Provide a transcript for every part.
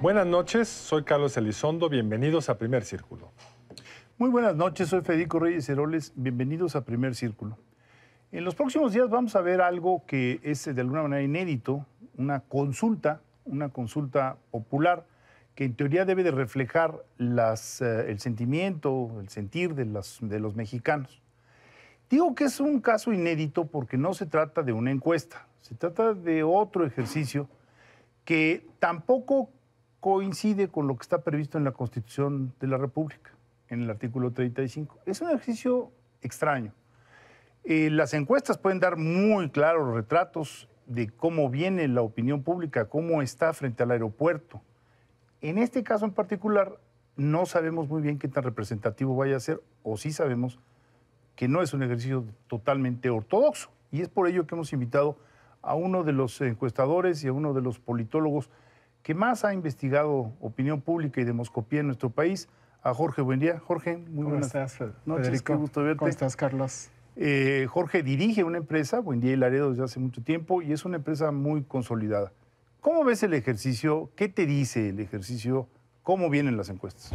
Buenas noches, soy Carlos Elizondo, bienvenidos a Primer Círculo. Muy buenas noches, soy Federico Reyes Heroles, bienvenidos a Primer Círculo. En los próximos días vamos a ver algo que es eh, de alguna manera inédito, una consulta, una consulta popular que en teoría debe de reflejar eh, el sentimiento, el sentir de, de los mexicanos. Digo que es un caso inédito porque no se trata de una encuesta, se trata de otro ejercicio que tampoco coincide con lo que está previsto en la Constitución de la República, en el artículo 35. Es un ejercicio extraño las encuestas pueden dar muy claros retratos de cómo viene la opinión pública, cómo está frente al aeropuerto. En este caso en particular, no sabemos muy bien qué tan representativo vaya a ser, o sí sabemos que no es un ejercicio totalmente ortodoxo. Y es por ello que hemos invitado a uno de los encuestadores y a uno de los politólogos que más ha investigado opinión pública y demoscopía en nuestro país, a Jorge Buendía. Jorge, muy buenas noches. Qué gusto verte. ¿Cómo estás, Carlos? Eh, Jorge dirige una empresa, Buendía y Laredo, desde hace mucho tiempo, y es una empresa muy consolidada. ¿Cómo ves el ejercicio? ¿Qué te dice el ejercicio? ¿Cómo vienen las encuestas?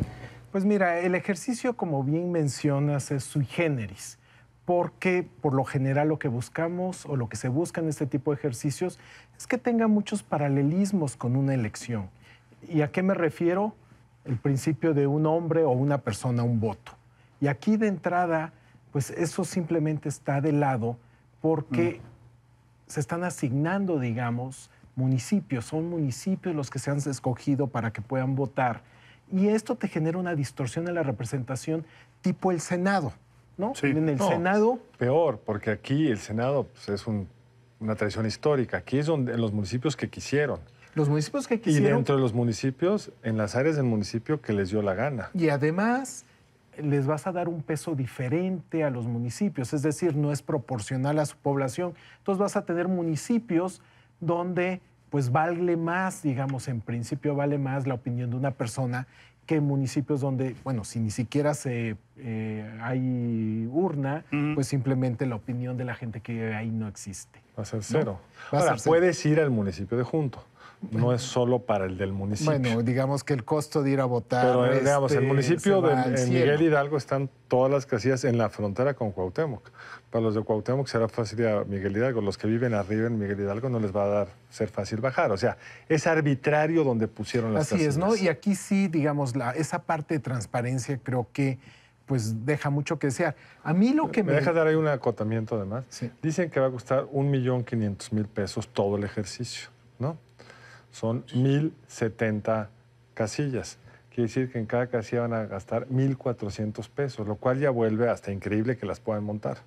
Pues mira, el ejercicio, como bien mencionas, es sui generis, porque por lo general lo que buscamos o lo que se busca en este tipo de ejercicios es que tenga muchos paralelismos con una elección. ¿Y a qué me refiero? El principio de un hombre o una persona, un voto. Y aquí de entrada pues eso simplemente está de lado porque mm. se están asignando, digamos, municipios, son municipios los que se han escogido para que puedan votar. Y esto te genera una distorsión en la representación tipo el Senado, ¿no? En el Senado... Peor, porque aquí el Senado pues, es una tradición histórica. Aquí es donde en los municipios que quisieron. Los municipios que quisieron... Y dentro de los municipios, en las áreas del municipio que les dio la gana. Y además les vas a dar un peso diferente a los municipios, es decir, no es proporcional a su población. Entonces vas a tener municipios donde pues vale más, digamos, en principio vale más la opinión de una persona que municipios donde, bueno, si ni siquiera eh, hay urna, pues simplemente la opinión de la gente que ahí no existe. Va a ser cero. puedes ir al municipio de Junto no es solo para el del municipio. Bueno, digamos que el costo de ir a votar. Pero este, digamos, el municipio de Miguel Hidalgo están todas las casillas en la frontera con Cuauhtémoc. Para los de Cuauhtémoc será fácil ir a Miguel Hidalgo. Los que viven arriba en Miguel Hidalgo no les va a dar ser fácil bajar. O sea, es arbitrario donde pusieron las casillas. Así es, ¿no? Y aquí sí, digamos, la, esa parte de transparencia creo que pues deja mucho que desear. A mí lo que me... deja dar ahí un acotamiento además. Dicen que va a costar un millón mil pesos todo el ejercicio, ¿no? son 1.070 casillas. Quiere decir que en cada casilla van a gastar 1.400 pesos, lo cual ya vuelve hasta increíble que las puedan montar.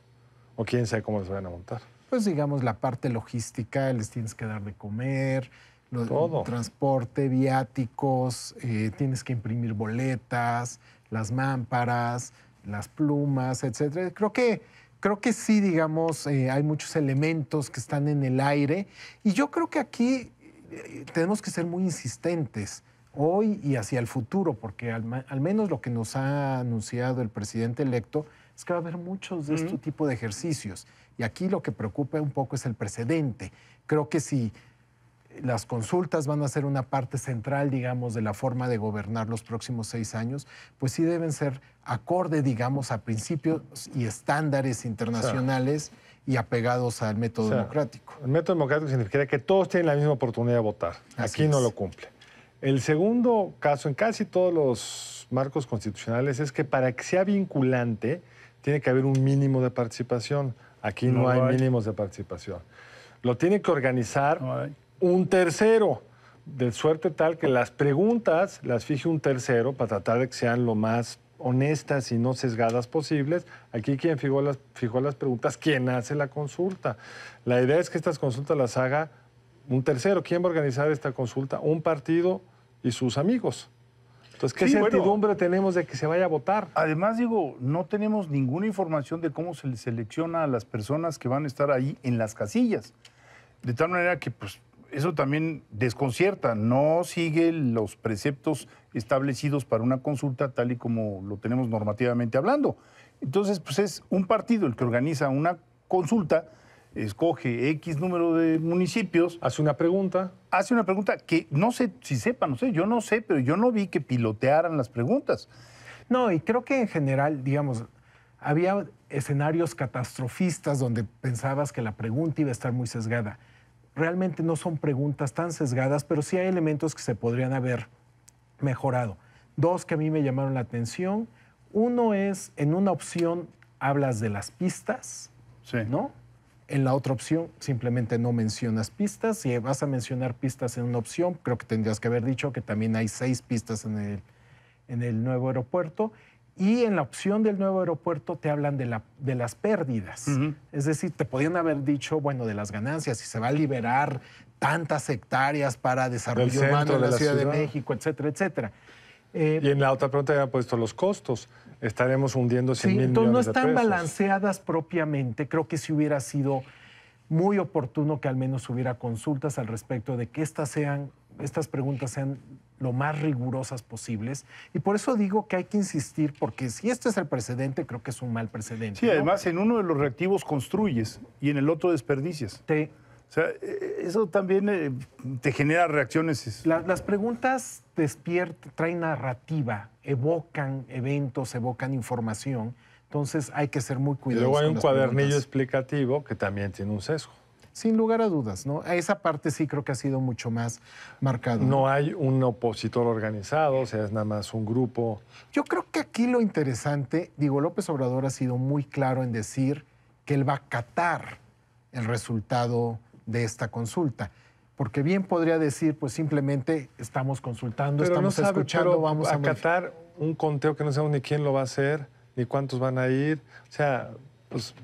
O quién sabe cómo las van a montar. Pues digamos la parte logística, les tienes que dar de comer, los, transporte, viáticos, eh, tienes que imprimir boletas, las mámparas, las plumas, etc. Creo que creo que sí, digamos, eh, hay muchos elementos que están en el aire. Y yo creo que aquí eh, tenemos que ser muy insistentes hoy y hacia el futuro, porque al, menos lo que nos ha anunciado el presidente electo es que va a haber muchos de este tipo de ejercicios. Y aquí lo que preocupa un poco es el precedente. Creo que si las consultas van a ser una parte central, digamos, de la forma de gobernar los próximos seis años, pues sí deben ser acorde, digamos, a principios y estándares internacionales y apegados al método democrático. El método democrático significa que todos tienen la misma oportunidad de votar. Aquí no lo cumple. El segundo caso, en casi todos los marcos constitucionales, es que para que sea vinculante tiene que haber un mínimo de participación. Aquí no, hay, mínimos de participación. Lo tiene que organizar un tercero, de suerte tal que las preguntas las fije un tercero para tratar de que sean lo más honestas y no sesgadas posibles. Aquí quien fijó las, las preguntas, quién hace la consulta. La idea es que estas consultas las haga un tercero. ¿Quién va a organizar esta consulta? Un partido y sus amigos. Entonces, ¿qué certidumbre tenemos de que se vaya a votar? Además, digo, no tenemos ninguna información de cómo se selecciona a las personas que van a estar ahí en las casillas. De tal manera que, pues, eso también desconcierta, no sigue los preceptos establecidos para una consulta tal y como lo tenemos normativamente hablando. Entonces, pues es un partido el que organiza una consulta, escoge X número de municipios. Hace una pregunta. Hace una pregunta que no sé si sepan, no sé, yo no sé, pero yo no vi que pilotearan las preguntas. No, y creo que en general, digamos, había escenarios catastrofistas donde pensabas que la pregunta iba a estar muy sesgada realmente no son preguntas tan sesgadas, pero sí hay elementos que se podrían haber mejorado. Dos que a mí me llamaron la atención. Uno es, en una opción hablas de las pistas, ¿no? En la otra opción simplemente no mencionas pistas. Si vas a mencionar pistas en una opción, creo que tendrías que haber dicho que también hay seis pistas en en el nuevo aeropuerto. Y en la opción del nuevo aeropuerto te hablan de, la, de las pérdidas. Es decir, te podían haber dicho, bueno, de las ganancias, si se va a liberar tantas hectáreas para desarrollo humano en la, ciudad, de México, etcétera, etcétera. y en la otra pregunta habían puesto los costos. Estaremos hundiendo 100 sí, entonces no están balanceadas propiamente. Creo que si hubiera sido muy oportuno que al menos hubiera consultas al respecto de que estas sean, estas preguntas sean lo más rigurosas posibles. Y por eso digo que hay que insistir, porque si este es el precedente, creo que es un mal precedente. Sí, además en uno de los reactivos construyes y en el otro desperdicias. Te... O sea, e, e, eso también eh, te genera reacciones. las preguntas despiertan, traen narrativa, evocan eventos, evocan información. Entonces hay que ser muy cuidadosos. Y luego hay un cuadernillo explicativo que también tiene un sesgo sin lugar a dudas, ¿no? A esa parte sí creo que ha sido mucho más marcado. ¿no? hay un opositor organizado, o sea, es nada más un grupo. Yo creo que aquí lo interesante, digo, López Obrador ha sido muy claro en decir que él va a acatar el resultado de esta consulta porque bien podría decir, pues simplemente estamos consultando, estamos escuchando, vamos a acatar un conteo que no sabemos ni quién lo va a hacer, ni cuántos van a ir. O sea, pues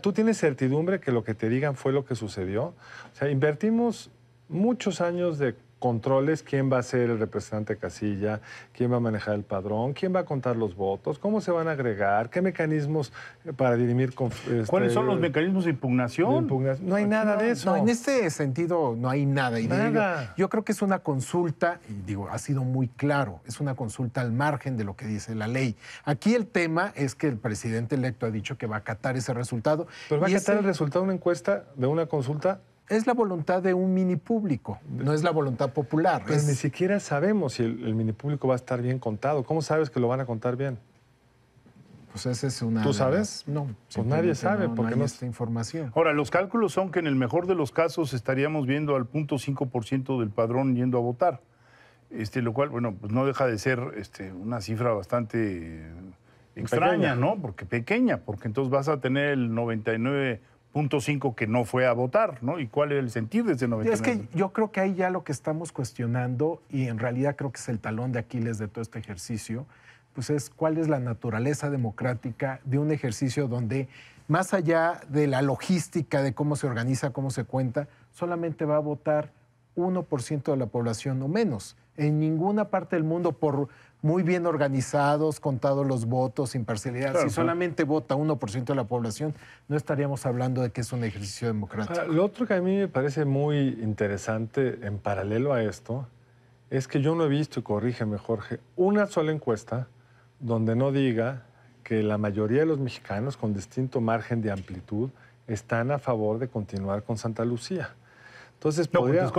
tú tienes certidumbre que lo que te digan fue lo que sucedió. O sea, invertimos muchos años de controles, quién va a ser el representante casilla, quién va a manejar el padrón, quién va a contar los votos, cómo se van a agregar, qué mecanismos eh, para dirimir este, ¿Cuáles son los mecanismos de impugnación? No hay nada de eso. No, en este sentido no hay nada. yo creo que es una consulta, y digo, ha sido muy claro, es una consulta al margen de lo que dice la ley. Aquí el tema es que el presidente electo ha dicho que va a acatar ese resultado. Pero va a acatar el resultado de una encuesta, de una consulta es la voluntad de un mini público, no es la voluntad popular. Pues ni siquiera sabemos si el, mini público va a estar bien contado. ¿Cómo sabes que lo van a contar bien? Pues esa es una. ¿Tú sabes? No. Pues nadie sabe porque no esta información. Ahora, los cálculos son que en el mejor de los casos estaríamos viendo al 0.5% del padrón yendo a votar. Este, lo cual, bueno, pues no deja de ser este, una cifra bastante extraña, ¿no? Porque pequeña, porque entonces vas a tener el 99 punto cinco, que no fue a votar, ¿no? ¿Y cuál es el sentido de ese 99? Es que yo creo que ahí ya lo que estamos cuestionando, y en realidad creo que es el talón de Aquiles de todo este ejercicio, pues es cuál es la naturaleza democrática de un ejercicio donde, más allá de la logística de cómo se organiza, cómo se cuenta, solamente va a votar 1% de la población o menos. En ninguna parte del mundo, por muy bien organizados, contados los votos, imparcialidad. si solamente vota 1% de la población, no estaríamos hablando de que es un ejercicio democrático. Ah, lo otro que a mí me parece muy interesante en paralelo a esto es que yo no he visto, y corrígeme Jorge, una sola encuesta donde no diga que la mayoría de los mexicanos con distinto margen de amplitud están a favor de continuar con Santa Lucía. Entonces, podría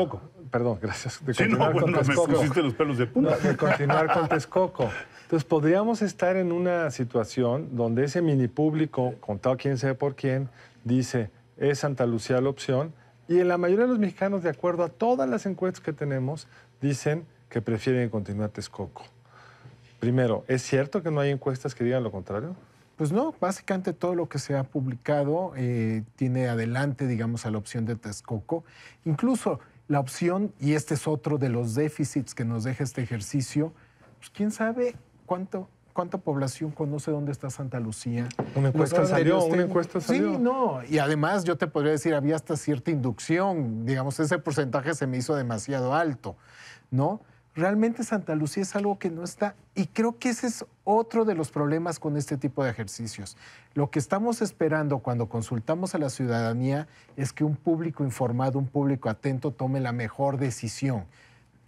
perdón, gracias. De no, bueno, me pusiste los pelos de punta. de continuar con Texcoco. Entonces, podríamos estar en una situación donde ese mini público, contado quién sabe por quién, dice, es Santa Lucía la opción, y en la mayoría de los mexicanos, de acuerdo a todas las encuestas que tenemos, dicen que prefieren continuar Texcoco. Primero, ¿es cierto que no hay encuestas que digan lo contrario? Pues no, básicamente todo lo que se ha publicado eh, tiene adelante, digamos, a la opción de Texcoco. Incluso la opción, y este es otro de los déficits que nos deja este ejercicio, pues quién sabe cuánto cuánta población conoce dónde está Santa Lucía. Una encuesta salió, encuesta salió. Sí, no, y además yo te podría decir, había hasta cierta inducción, digamos, ese porcentaje se me hizo demasiado alto, ¿no? realmente Santa Lucía es algo que no está, y creo que ese es otro de los problemas con este tipo de ejercicios. Lo que estamos esperando cuando consultamos a la ciudadanía es que un público informado, un público atento tome la mejor decisión.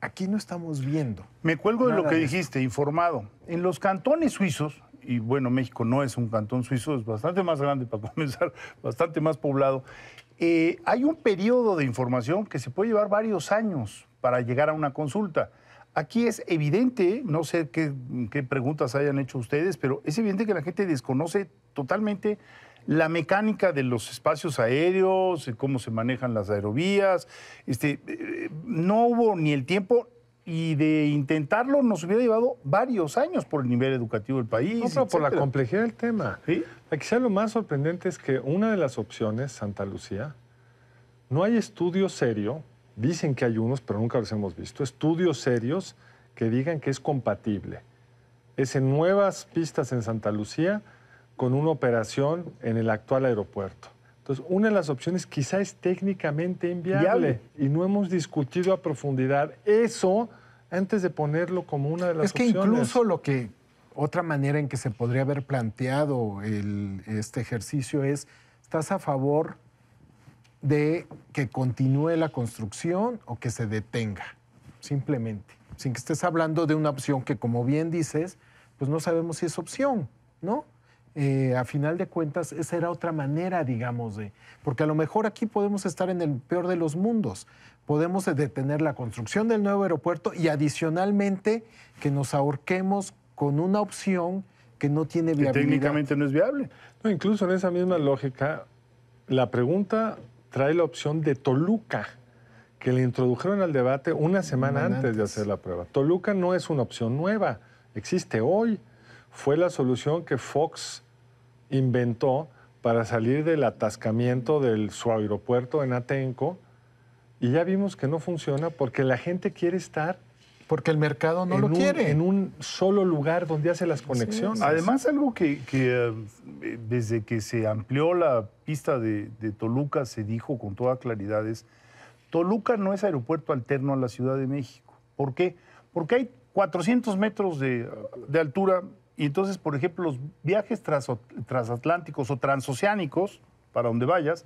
Aquí no estamos viendo. Me cuelgo de lo que dijiste, informado. En los cantones suizos, y bueno, México no es un cantón suizo, es bastante más grande para comenzar, bastante más poblado, eh, hay un periodo de información que se puede llevar varios años para llegar a una consulta. Aquí es evidente, no sé qué, preguntas hayan hecho ustedes, pero es evidente que la gente desconoce totalmente la mecánica de los espacios aéreos, eh, cómo se manejan las aerovías. Este, eh, no hubo ni el tiempo y de intentarlo nos hubiera llevado varios años por el nivel educativo del país. No, por la complejidad del tema. ¿Sí? Quizá lo más sorprendente es que una de las opciones, Santa Lucía, no hay estudio serio dicen que hay unos, pero nunca los hemos visto, estudios serios que digan que es compatible. Es en nuevas pistas en Santa Lucía con una operación en el actual aeropuerto. Entonces, una de las opciones quizá es técnicamente inviable y no hemos discutido a profundidad eso antes de ponerlo como una de las opciones. Es que incluso lo que otra manera en que se podría haber planteado este ejercicio es, ¿estás a favor de que continúe la construcción o que se detenga, simplemente, sin que estés hablando de una opción que, como bien dices, pues no sabemos si es opción, ¿no? Eh, a final de cuentas, esa era otra manera, digamos, de. Porque a lo mejor aquí podemos estar en el peor de los mundos. Podemos detener la construcción del nuevo aeropuerto y adicionalmente que nos ahorquemos con una opción que no tiene viabilidad. Que técnicamente no es viable. No, incluso en esa misma lógica, la pregunta trae la opción de Toluca, que le introdujeron al debate una semana, antes, antes, de hacer la prueba. Toluca no es una opción nueva, existe hoy. Fue la solución que Fox inventó para salir del atascamiento del su aeropuerto en Atenco y ya vimos que no funciona porque la gente quiere estar porque el mercado no lo quiere. En un solo lugar donde hace las conexiones. Además, algo que, eh, desde que se amplió la pista de, Toluca se dijo con toda claridad es, Toluca no es aeropuerto alterno a la Ciudad de México. ¿Por qué? Porque hay 400 metros de, altura y entonces, por ejemplo, los viajes transatlánticos o transoceánicos, para donde vayas,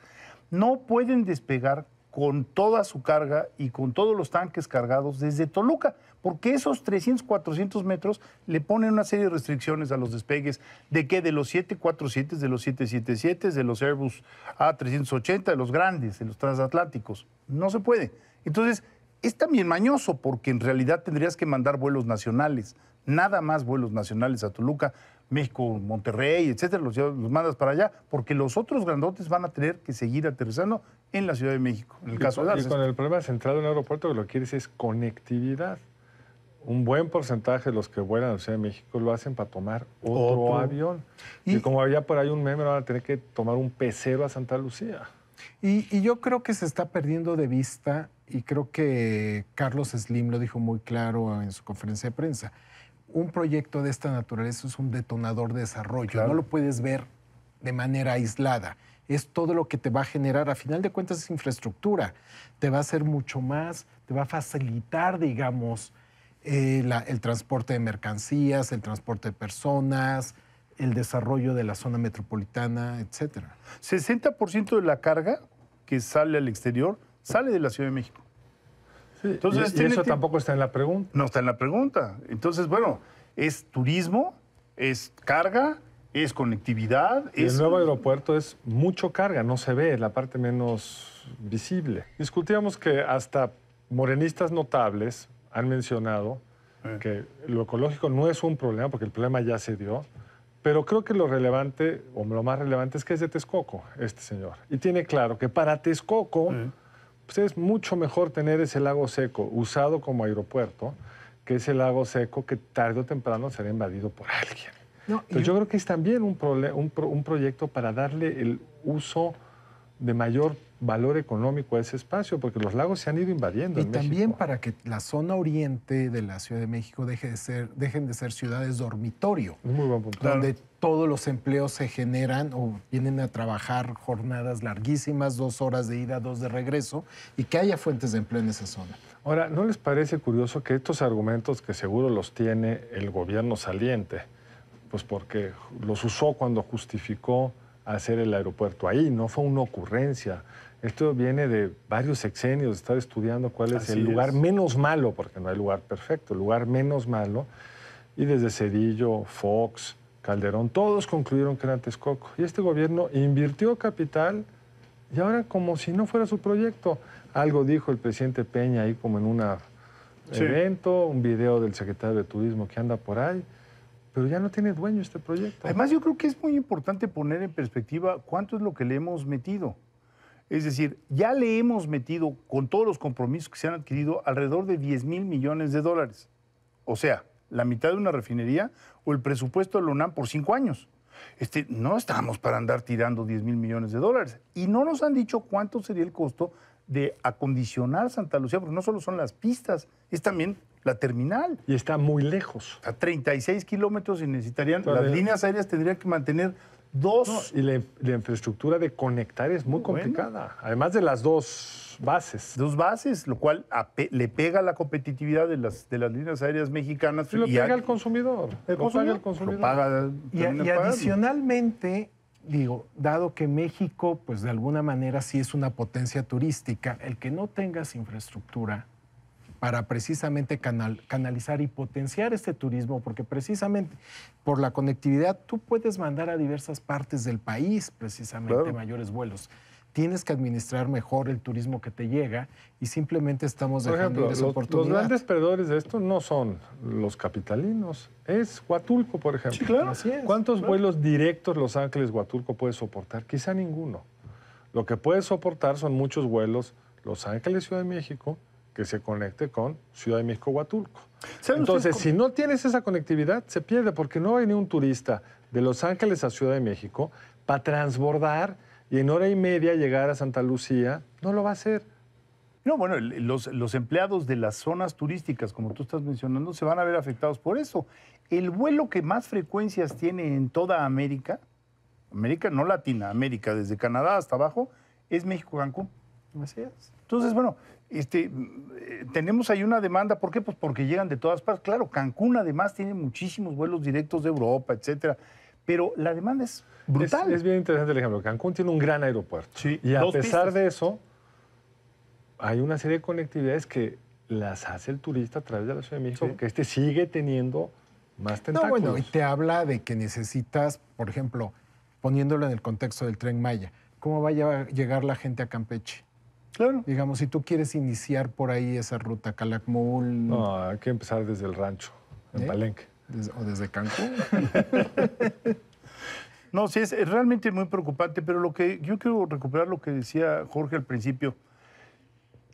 no pueden despegar con toda su carga y con todos los tanques cargados desde Toluca, porque esos 300, 400 metros le ponen una serie de restricciones a los despegues de que de los 747, de los 777, de los Airbus A380, de los grandes, de los transatlánticos. No se puede. Entonces, es también mañoso porque en realidad tendrías que mandar vuelos nacionales, nada más vuelos nacionales a Toluca, México, Monterrey, etcétera, los, mandas para allá, porque los otros grandotes van a tener que seguir aterrizando en la Ciudad de México, en el caso de el problema central de un aeropuerto, lo que quieres es conectividad. Un buen porcentaje de los que vuelan a la Ciudad de México lo hacen para tomar otro, avión. Y, como había por ahí un meme, van a tener que tomar un pecero a Santa Lucía. y yo creo que se está perdiendo de vista, y creo que Carlos Slim lo dijo muy claro en su conferencia de prensa un proyecto de esta naturaleza es un detonador de desarrollo, no lo puedes ver de manera aislada. Es todo lo que te va a generar, a final de cuentas es infraestructura, te va a hacer mucho más, te va a facilitar, digamos, eh, el transporte de mercancías, el transporte de personas, el desarrollo de la zona metropolitana, etcétera. 60% de la carga que sale al exterior sale de la Ciudad de México. Entonces, y, eso tampoco está en la pregunta. No está en la pregunta. Entonces, bueno, es turismo, es carga, es conectividad. El nuevo aeropuerto es mucho carga, no se ve, la parte menos visible. Discutíamos que hasta morenistas notables han mencionado eh. que lo ecológico no es un problema, porque el problema ya se dio, pero creo que lo relevante, o lo más relevante, es que es de Texcoco, este señor. Y tiene claro que para Texcoco... Eh. Pues, es mucho mejor tener ese lago seco usado como aeropuerto que ese lago seco que tarde o temprano será invadido por alguien. yo... creo que es también un, un, un proyecto para darle el uso de mayor valor económico a ese espacio, porque los lagos se han ido invadiendo. Y también para que la zona oriente de la Ciudad de México deje de ser, dejen de ser ciudades dormitorio, donde todos los empleos se generan o vienen a trabajar jornadas larguísimas, dos horas de ida, dos de regreso, y que haya fuentes de empleo en esa zona. Ahora, ¿no les parece curioso que estos argumentos que seguro los tiene el gobierno saliente, pues porque los usó cuando justificó hacer el aeropuerto ahí, no fue una ocurrencia, esto viene de varios sexenios, estar estudiando cuál es el lugar menos malo, porque no hay lugar perfecto, el lugar menos malo. Y desde Cedillo, Fox, Calderón, todos concluyeron que era Tescoco. Y este gobierno invirtió capital y ahora como si no fuera su proyecto. Algo dijo el presidente Peña ahí como en un evento, un video del secretario de Turismo que anda por ahí pero ya no tiene dueño este proyecto. Además, yo creo que es muy importante poner en perspectiva cuánto es lo que le hemos metido. Es decir, ya le hemos metido con todos los compromisos que se han adquirido alrededor de 10 mil millones de dólares. O sea, la mitad de una refinería o el presupuesto de la UNAM por cinco años. Este, no estamos para andar tirando 10 mil millones de dólares. Y no nos han dicho cuánto sería el costo de acondicionar Santa Lucía, porque no solo son las pistas, es también la terminal. Y está muy lejos. A 36 kilómetros y necesitarían, las líneas aéreas tendrían que mantener Dos, y la, infraestructura de conectar es muy, complicada, además de las dos bases. Dos bases, lo cual le pega la competitividad de las, líneas aéreas mexicanas. Y lo pega consumidor. y, y adicionalmente, digo, dado que México, pues de alguna manera sí es una potencia turística, el que no tengas infraestructura para precisamente canalizar y potenciar este turismo, porque precisamente por la conectividad tú puedes mandar a diversas partes del país precisamente mayores vuelos. Tienes que administrar mejor el turismo que te llega y simplemente estamos dejando ejemplo, esa los, grandes perdedores de esto no son los capitalinos, es Huatulco, por ejemplo. Sí, claro. ¿Cuántos vuelos directos Los Ángeles-Huatulco puede soportar? Quizá ninguno. Lo que puede soportar son muchos vuelos Los Ángeles-Ciudad de México, que se conecte con Ciudad de México Huatulco. Entonces, si no tienes esa conectividad, se pierde porque no va a un turista de Los Ángeles a Ciudad de México para transbordar y en hora y media llegar a Santa Lucía. No lo va a hacer. No, bueno, los, los, empleados de las zonas turísticas, como tú estás mencionando, se van a ver afectados por eso. El vuelo que más frecuencias tiene en toda América, América no Latina, América, desde Canadá hasta abajo, es México-Cancún. Entonces, bueno, este, mm, tenemos ahí una demanda, ¿por qué? Pues porque llegan de todas partes. Claro, Cancún además tiene muchísimos vuelos directos de Europa, etcétera, pero la demanda es brutal. Es, bien interesante el ejemplo. Cancún tiene un gran aeropuerto. y a pesar de eso, hay una serie de conectividades que las hace el turista a través de la Ciudad de México, que este sigue teniendo más tentáculos. y te habla de que necesitas, por ejemplo, poniéndolo en el contexto del Tren Maya, ¿cómo va a llegar la gente a Campeche? Claro. Digamos, si tú quieres iniciar por ahí esa ruta, Calakmul. No, hay que empezar desde el rancho, en ¿Eh? Palenque. o desde Cancún. no, sí, es, realmente muy preocupante, pero lo que yo quiero recuperar lo que decía Jorge al principio.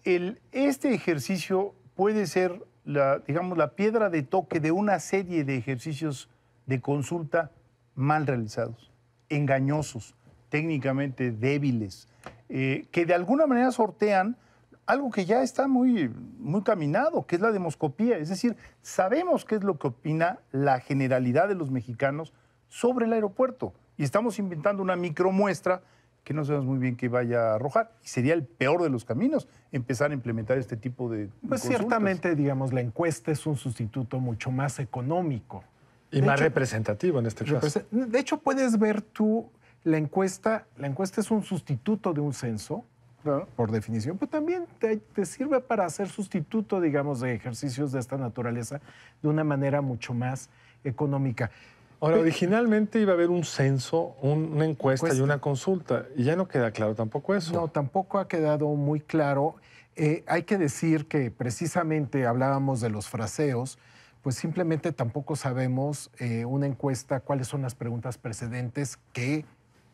este ejercicio puede ser la, digamos, la piedra de toque de una serie de ejercicios de consulta mal realizados, engañosos, técnicamente débiles, eh, que de alguna manera sortean algo que ya está muy, muy caminado, que es la demoscopía. Es decir, sabemos qué es lo que opina la generalidad de los mexicanos sobre el aeropuerto. Y estamos inventando una micromuestra que no sabemos muy bien qué vaya a arrojar. Y sería el peor de los caminos empezar a implementar este tipo de... Pues ciertamente, digamos, la encuesta es un sustituto mucho más económico. Y más representativo en este caso. De hecho, puedes ver tú la encuesta, la encuesta es un sustituto de un censo, ah. por definición, pero también te, sirve para hacer sustituto, digamos, de ejercicios de esta naturaleza de una manera mucho más económica. Ahora, originalmente iba a haber un censo, una encuesta, y una consulta, y ya no queda claro tampoco eso. No, tampoco ha quedado muy claro. Eh, hay que decir que precisamente hablábamos de los fraseos, pues simplemente tampoco sabemos eh, una encuesta cuáles son las preguntas precedentes que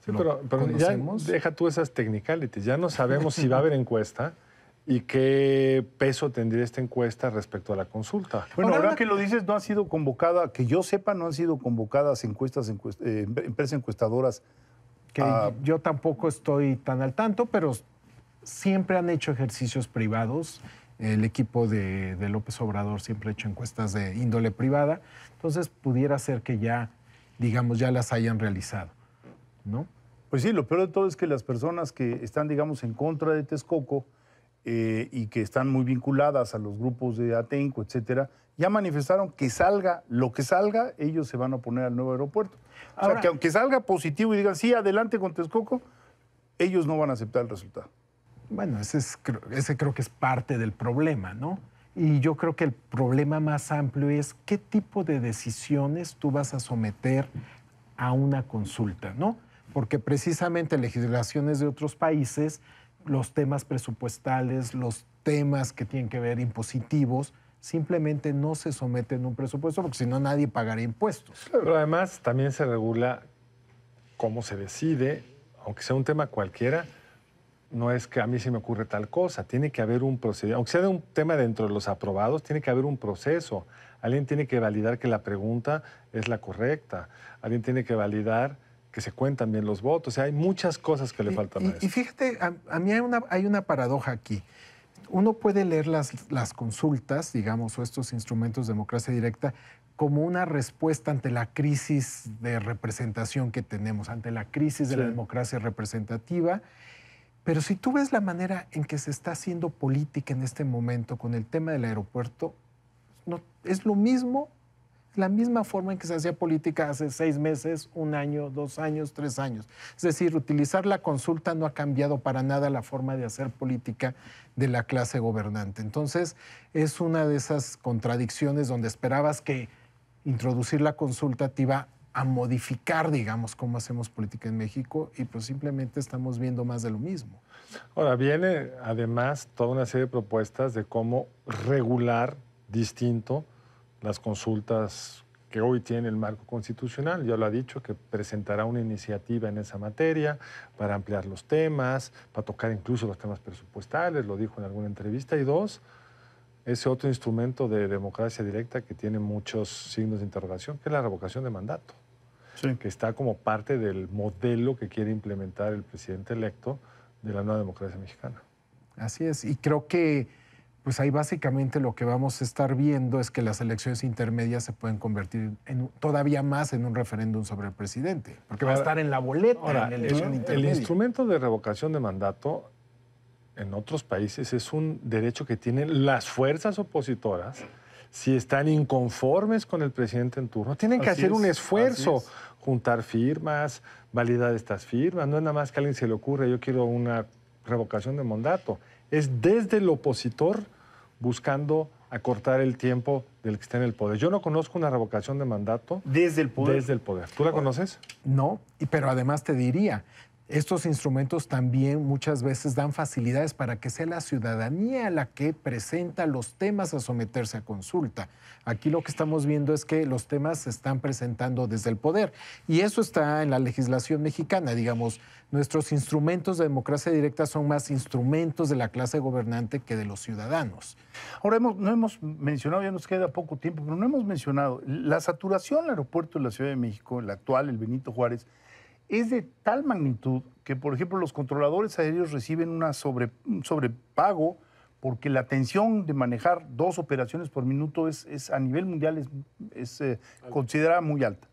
pero, deja tú esas technicalities. Ya no sabemos si va a haber encuesta y qué peso tendría esta encuesta respecto a la consulta. Bueno, ahora, que lo dices, no ha sido convocada, que yo sepa, no han sido convocadas encuestas, eh, em-, empresas encuestadoras. Que ah, yo tampoco estoy tan al tanto, pero siempre han hecho ejercicios privados. El equipo de López Obrador siempre ha hecho encuestas de índole privada. Entonces, pudiera ser que ya, digamos, ya las hayan realizado. ¿no? Pues sí, lo peor de todo es que las personas que están, digamos, en contra de Texcoco eh, y que están muy vinculadas a los grupos de Atenco, etcétera, ya manifestaron que salga lo que salga, ellos se van a oponer al nuevo aeropuerto. o sea, que aunque salga positivo y digan, sí, adelante con Texcoco, ellos no van a aceptar el resultado. Bueno, ese, es, ese creo que es parte del problema, ¿no? Y yo creo que el problema más amplio es qué tipo de decisiones tú vas a someter a una consulta, ¿no? porque precisamente legislaciones de otros países, los temas presupuestales, los temas que tienen que ver impositivos, simplemente no se someten a un presupuesto porque si no nadie pagará impuestos. Pero además también se regula cómo se decide, aunque sea un tema cualquiera, no es que a mí se me ocurre tal cosa, tiene que haber un procedimiento, aunque sea de un tema dentro de los aprobados, tiene que haber un proceso. Alguien tiene que validar que la pregunta es la correcta, alguien tiene que validar que se cuentan bien los votos. O sea, hay muchas cosas que le faltan y, a eso. Y fíjate, a, mí hay una, hay una paradoja aquí. Uno puede leer las, las consultas, digamos, o estos instrumentos de democracia directa como una respuesta ante la crisis de representación que tenemos, ante la crisis de la democracia representativa. Pero si tú ves la manera en que se está haciendo política en este momento con el tema del aeropuerto, no, es lo mismo la misma forma en que se hacía política hace seis meses, un año, dos años, tres años. Es decir, utilizar la consulta no ha cambiado para nada la forma de hacer política de la clase gobernante. Entonces, es una de esas contradicciones donde esperabas que introducir la consulta te iba a modificar, digamos, cómo hacemos política en México y pues simplemente estamos viendo más de lo mismo. Ahora, viene además toda una serie de propuestas de cómo regular distinto las consultas que hoy tiene el marco constitucional. Ya lo ha dicho, que presentará una iniciativa en esa materia para ampliar los temas, para tocar incluso los temas presupuestales, lo dijo en alguna entrevista. Y dos, ese otro instrumento de democracia directa que tiene muchos signos de interrogación, que es la revocación de mandato, que está como parte del modelo que quiere implementar el presidente electo de la nueva democracia mexicana. Así es, y creo que pues ahí básicamente lo que vamos a estar viendo es que las elecciones intermedias se pueden convertir en, todavía más en un referéndum sobre el presidente, porque va a estar en la boleta en la elección el, intermedia. El instrumento de revocación de mandato en otros países es un derecho que tienen las fuerzas opositoras si están inconformes con el presidente en turno. Tienen que hacer un esfuerzo, juntar firmas, validar estas firmas. No es nada más que a alguien se le ocurre, yo quiero una revocación de mandato es desde el opositor buscando acortar el tiempo del que está en el poder. Yo no conozco una revocación de mandato. Desde el poder. Desde el poder. ¿Tú la conoces? No, pero además te diría, estos instrumentos también muchas veces dan facilidades para que sea la ciudadanía la que presenta los temas a someterse a consulta. Aquí lo que estamos viendo es que los temas se están presentando desde el poder y eso está en la legislación mexicana. Digamos, nuestros instrumentos de democracia directa son más instrumentos de la clase gobernante que de los ciudadanos. Ahora, no hemos mencionado, ya nos queda poco tiempo, pero no hemos mencionado la saturación del aeropuerto de la Ciudad de México, el actual, el Benito Juárez, es de tal magnitud que, por ejemplo, los controladores aéreos reciben una sobre, un sobrepago porque la tensión de manejar dos operaciones por minuto es, a nivel mundial es, es eh, considerada muy alta.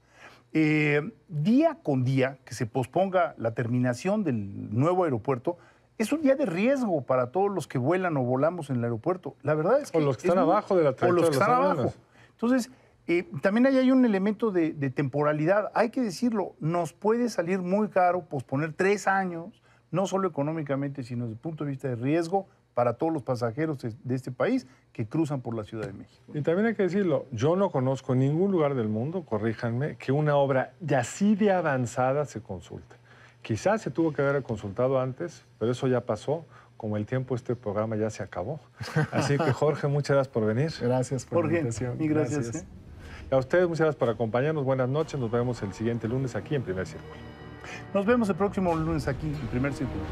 Eh, día con día que se posponga la terminación del nuevo aeropuerto, es un día de riesgo para todos los que vuelan o volamos en el aeropuerto. La verdad es que... O los que están abajo de la O los que están abajo. Entonces, también ahí hay un elemento de, temporalidad, hay que decirlo, nos puede salir muy caro posponer tres años, no solo económicamente, sino desde el punto de vista de riesgo para todos los pasajeros de, este país que cruzan por la Ciudad de México. Y también hay que decirlo, yo no conozco en ningún lugar del mundo, corríjanme, que una obra de así de avanzada se consulte. Quizás se tuvo que haber consultado antes, pero eso ya pasó como el tiempo este programa ya se acabó. Así que Jorge, muchas gracias por venir. Gracias por la invitación. Y gracias. ¿eh? A ustedes muchas gracias por acompañarnos. Buenas noches. Nos vemos el siguiente lunes aquí en Primer Círculo. Nos vemos el próximo lunes aquí en Primer Círculo.